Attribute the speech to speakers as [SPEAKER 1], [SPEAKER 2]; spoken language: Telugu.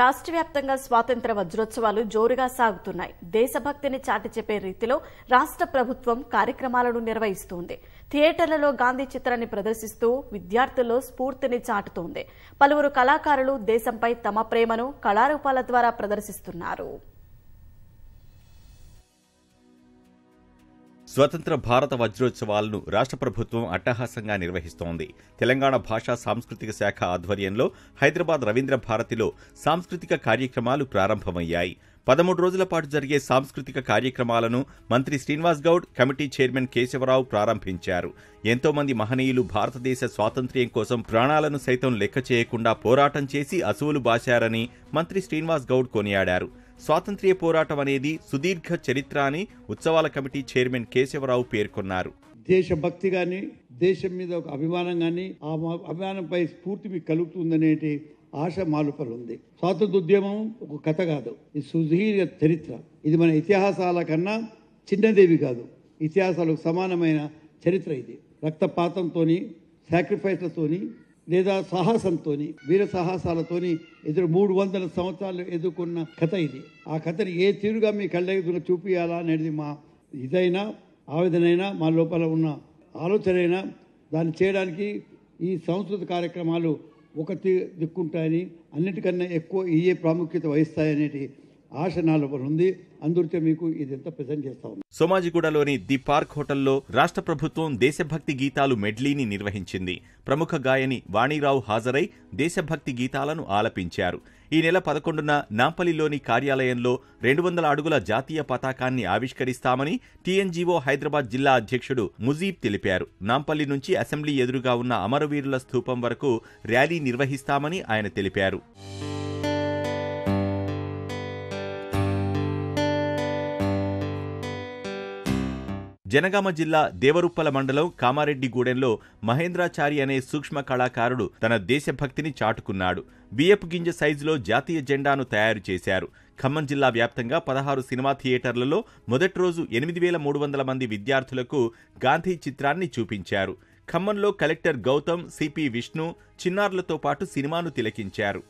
[SPEAKER 1] రాష్ట్ర వ్యాప్తంగా స్వాతంత్ర వజ్రోత్సవాలు జోరుగా సాగుతున్నాయి దేశభక్తిని చాటి చెప్పే రీతిలో రాష్ట్ర ప్రభుత్వం కార్యక్రమాలను నిర్వహిస్తోంది థియేటర్లలో గాంధీ చిత్రాన్ని ప్రదర్శిస్తూ విద్యార్థుల్లో స్ఫూర్తిని చాటుతోంది పలువురు కళాకారులు దేశంపై తమ ప్రేమను కళారూపాల ద్వారా ప్రదర్శిస్తున్నారు
[SPEAKER 2] స్వతంత్ర భారత వజ్రోత్సవాలను రాష్ట్ర ప్రభుత్వం అట్టహాసంగా నిర్వహిస్తోంది తెలంగాణ భాషా సాంస్కృతిక శాఖ ఆధ్వర్యంలో హైదరాబాద్ రవీంద్ర భారతిలో సాంస్కృతిక కార్యక్రమాలు ప్రారంభమయ్యాయి పదమూడు రోజుల పాటు జరిగే సాంస్కృతిక కార్యక్రమాలను మంత్రి శ్రీనివాస్ గౌడ్ కమిటీ చైర్మన్ కేశవరావు ప్రారంభించారు ఎంతోమంది మహనీయులు భారతదేశ స్వాతంత్ర్యం కోసం ప్రాణాలను సైతం లెక్క చేయకుండా పోరాటం చేసి అసువులు బాశారని మంత్రి శ్రీనివాస్ గౌడ్ కొనియాడారు స్వాతంత్ర్య పోరాటం అనేది సుదీర్ఘ చరిత్ర అని ఉత్సవాల కమిటీ చైర్మన్ కేశవరావు పేర్కొన్నారు దేశభక్తి కానీ దేశం మీద
[SPEAKER 3] ఒక అభిమానం కానీ ఆ అభిమానంపై స్ఫూర్తి మీకు కలుగుతుందనేటి ఆశ మాలుపలు ఉంది స్వాతంత్ర ఉద్యమం ఒక కథ కాదు ఇది సుదీర్ఘ చరిత్ర ఇది మన ఇతిహాసాల కన్నా చిన్నదేవి కాదు ఇతిహాసాలకు సమానమైన చరిత్ర ఇది రక్తపాతంతో సాక్రిఫైస్లతోని లేదా సాహసంతోని వీర సాహసాలతోని ఎదురు మూడు వందల సంవత్సరాలు ఎదుర్కొన్న కథ ఇది ఆ కథని ఏ తీరుగా మీ ఎదురు చూపించాలా అనేది మా ఇదైనా ఆవేదనైనా మా లోపల ఉన్న ఆలోచన అయినా దాన్ని చేయడానికి ఈ సంస్కృత కార్యక్రమాలు ఒకటి దిక్కుంటాయని అన్నిటికన్నా ఎక్కువ ఇయే ప్రాముఖ్యత వహిస్తాయనేది
[SPEAKER 2] సోమాజిగూడలోని ది పార్క్ హోటల్లో రాష్ట్ర ప్రభుత్వం దేశభక్తి గీతాలు మెడ్లీని నిర్వహించింది ప్రముఖ గాయని వాణిరావు హాజరై దేశభక్తి గీతాలను ఆలపించారు ఈ నెల పదకొండున నాంపల్లిలోని కార్యాలయంలో రెండు వందల అడుగుల జాతీయ పతాకాన్ని ఆవిష్కరిస్తామని టీఎన్జీఓ హైదరాబాద్ జిల్లా అధ్యక్షుడు ముజీబ్ తెలిపారు నాంపల్లి నుంచి అసెంబ్లీ ఎదురుగా ఉన్న అమరవీరుల స్థూపం వరకు ర్యాలీ నిర్వహిస్తామని ఆయన తెలిపారు జనగామ జిల్లా దేవరుప్పల మండలం కామారెడ్డిగూడెంలో మహేంద్రాచారి అనే సూక్ష్మ కళాకారుడు తన దేశభక్తిని చాటుకున్నాడు బియ్యపు గింజ సైజులో జాతీయ జెండాను తయారు చేశారు ఖమ్మం జిల్లా వ్యాప్తంగా పదహారు సినిమా థియేటర్లలో మొదటి రోజు ఎనిమిది వేల మూడు వందల మంది విద్యార్థులకు గాంధీ చిత్రాన్ని చూపించారు ఖమ్మంలో కలెక్టర్ గౌతమ్ సిపి విష్ణు చిన్నారులతో పాటు సినిమాను తిలకించారు